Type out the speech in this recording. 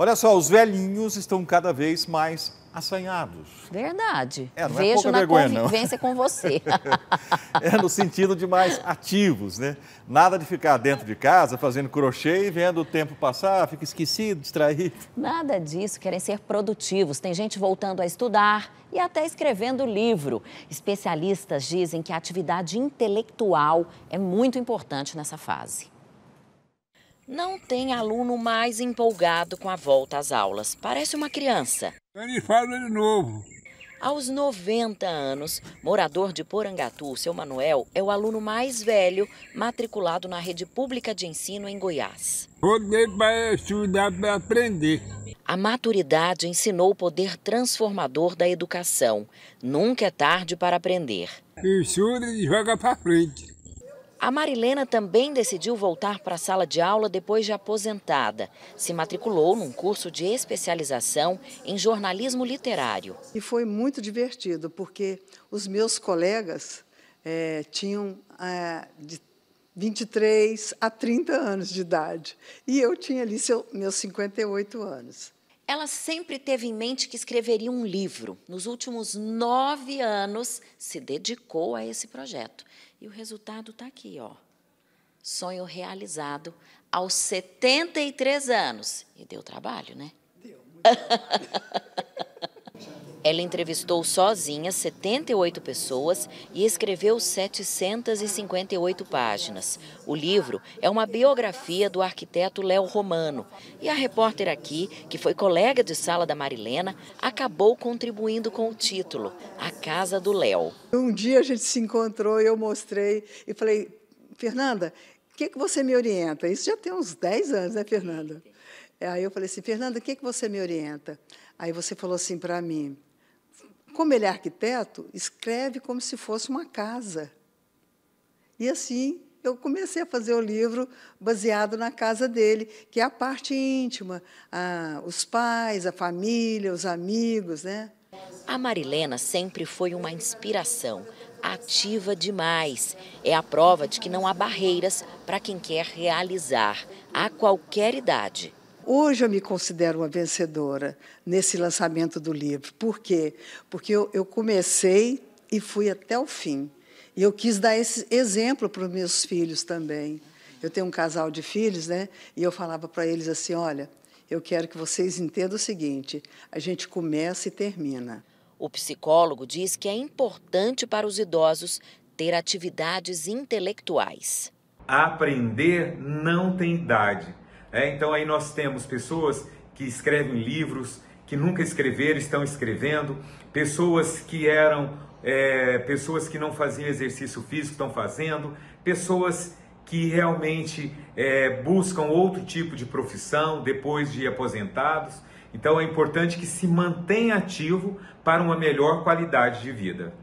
Olha só, os velhinhos estão cada vez mais assanhados. Verdade. É, não é Vejo é pouca na vergonha, convivência não. com você. é no sentido de mais ativos, né? Nada de ficar dentro de casa fazendo crochê e vendo o tempo passar, fica esquecido, distraído. Nada disso, querem ser produtivos. Tem gente voltando a estudar e até escrevendo livro. Especialistas dizem que a atividade intelectual é muito importante nessa fase. Não tem aluno mais empolgado com a volta às aulas. Parece uma criança. fala de é novo. Aos 90 anos, morador de Porangatu, seu Manuel é o aluno mais velho matriculado na rede pública de ensino em Goiás. Poder para estudar, para aprender. A maturidade ensinou o poder transformador da educação. Nunca é tarde para aprender. Estuda e joga para frente. A Marilena também decidiu voltar para a sala de aula depois de aposentada. Se matriculou num curso de especialização em jornalismo literário. E foi muito divertido, porque os meus colegas é, tinham é, de 23 a 30 anos de idade e eu tinha ali seu, meus 58 anos. Ela sempre teve em mente que escreveria um livro. Nos últimos nove anos, se dedicou a esse projeto. E o resultado está aqui, ó. Sonho realizado aos 73 anos. E deu trabalho, né? Deu muito trabalho. Ela entrevistou sozinha 78 pessoas e escreveu 758 páginas. O livro é uma biografia do arquiteto Léo Romano. E a repórter aqui, que foi colega de sala da Marilena, acabou contribuindo com o título, A Casa do Léo. Um dia a gente se encontrou e eu mostrei e falei, Fernanda, o que, que você me orienta? Isso já tem uns 10 anos, né, Fernanda? Aí eu falei assim, Fernanda, o que, que você me orienta? Aí você falou assim para mim, como ele é arquiteto, escreve como se fosse uma casa. E assim eu comecei a fazer o livro baseado na casa dele, que é a parte íntima, a, os pais, a família, os amigos, né? A Marilena sempre foi uma inspiração, ativa demais. É a prova de que não há barreiras para quem quer realizar, a qualquer idade. Hoje eu me considero uma vencedora nesse lançamento do livro. Por quê? Porque eu, eu comecei e fui até o fim. E eu quis dar esse exemplo para os meus filhos também. Eu tenho um casal de filhos, né? E eu falava para eles assim: olha, eu quero que vocês entendam o seguinte: a gente começa e termina. O psicólogo diz que é importante para os idosos ter atividades intelectuais. Aprender não tem idade. É, então aí nós temos pessoas que escrevem livros, que nunca escreveram, estão escrevendo, pessoas que eram é, pessoas que não faziam exercício físico estão fazendo, pessoas que realmente é, buscam outro tipo de profissão depois de aposentados. Então é importante que se mantenha ativo para uma melhor qualidade de vida.